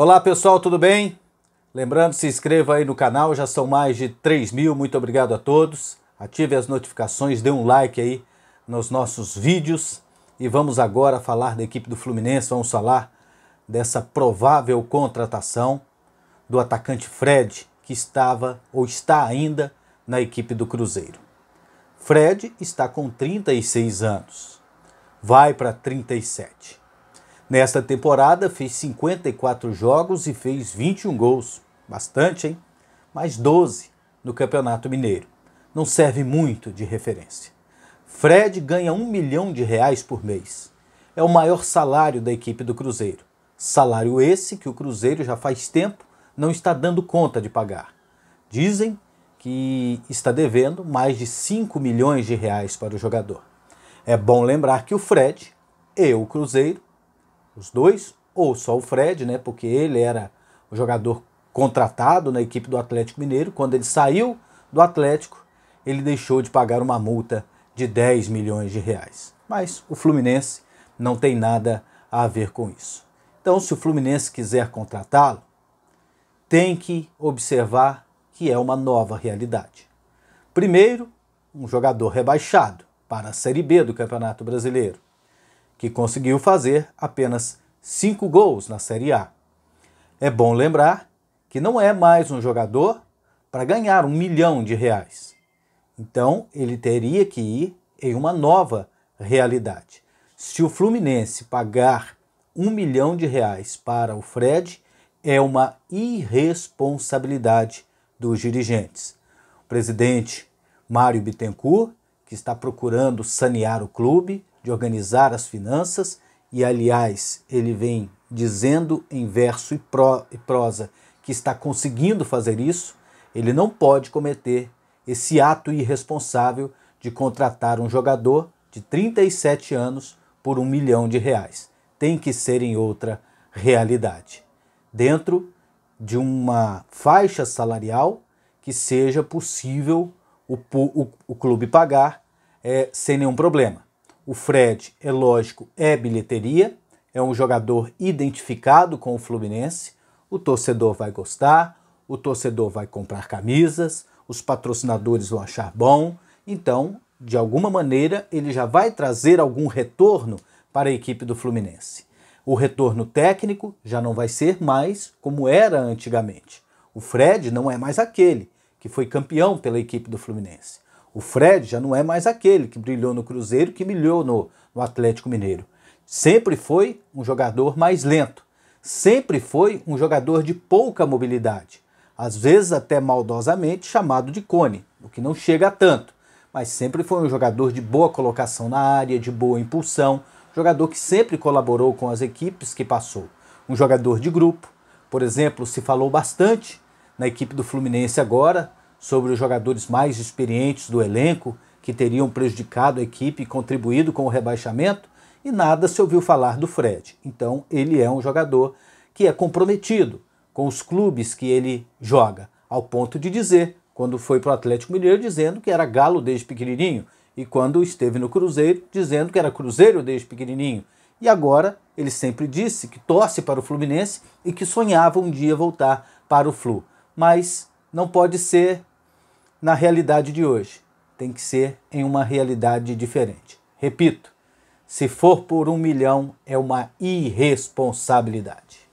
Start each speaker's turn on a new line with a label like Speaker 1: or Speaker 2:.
Speaker 1: Olá pessoal, tudo bem? Lembrando, se inscreva aí no canal, já são mais de 3 mil, muito obrigado a todos. Ative as notificações, dê um like aí nos nossos vídeos e vamos agora falar da equipe do Fluminense, vamos falar dessa provável contratação do atacante Fred, que estava ou está ainda na equipe do Cruzeiro. Fred está com 36 anos, vai para 37. Nesta temporada fez 54 jogos e fez 21 gols, bastante, hein? Mais 12 no Campeonato Mineiro. Não serve muito de referência. Fred ganha um milhão de reais por mês. É o maior salário da equipe do Cruzeiro. Salário esse que o Cruzeiro já faz tempo não está dando conta de pagar. Dizem que está devendo mais de 5 milhões de reais para o jogador. É bom lembrar que o Fred e o Cruzeiro os dois, ou só o Fred, né? Porque ele era o jogador contratado na equipe do Atlético Mineiro. Quando ele saiu do Atlético, ele deixou de pagar uma multa de 10 milhões de reais. Mas o Fluminense não tem nada a ver com isso. Então, se o Fluminense quiser contratá-lo, tem que observar que é uma nova realidade. Primeiro, um jogador rebaixado para a Série B do Campeonato Brasileiro que conseguiu fazer apenas cinco gols na Série A. É bom lembrar que não é mais um jogador para ganhar um milhão de reais. Então ele teria que ir em uma nova realidade. Se o Fluminense pagar um milhão de reais para o Fred, é uma irresponsabilidade dos dirigentes. O presidente Mário Bittencourt, que está procurando sanear o clube, de organizar as finanças, e aliás, ele vem dizendo em verso e, pró e prosa que está conseguindo fazer isso, ele não pode cometer esse ato irresponsável de contratar um jogador de 37 anos por um milhão de reais. Tem que ser em outra realidade. Dentro de uma faixa salarial que seja possível o, o, o clube pagar é, sem nenhum problema. O Fred, é lógico, é bilheteria, é um jogador identificado com o Fluminense, o torcedor vai gostar, o torcedor vai comprar camisas, os patrocinadores vão achar bom, então, de alguma maneira, ele já vai trazer algum retorno para a equipe do Fluminense. O retorno técnico já não vai ser mais como era antigamente. O Fred não é mais aquele que foi campeão pela equipe do Fluminense. O Fred já não é mais aquele que brilhou no Cruzeiro, que milhou no, no Atlético Mineiro. Sempre foi um jogador mais lento, sempre foi um jogador de pouca mobilidade, às vezes até maldosamente chamado de cone, o que não chega a tanto, mas sempre foi um jogador de boa colocação na área, de boa impulsão, jogador que sempre colaborou com as equipes que passou. Um jogador de grupo, por exemplo, se falou bastante na equipe do Fluminense agora, sobre os jogadores mais experientes do elenco que teriam prejudicado a equipe e contribuído com o rebaixamento, e nada se ouviu falar do Fred. Então, ele é um jogador que é comprometido com os clubes que ele joga, ao ponto de dizer, quando foi para o Atlético Mineiro, dizendo que era galo desde pequenininho, e quando esteve no Cruzeiro, dizendo que era Cruzeiro desde pequenininho. E agora, ele sempre disse que torce para o Fluminense e que sonhava um dia voltar para o Flu. Mas não pode ser na realidade de hoje, tem que ser em uma realidade diferente. Repito, se for por um milhão, é uma irresponsabilidade.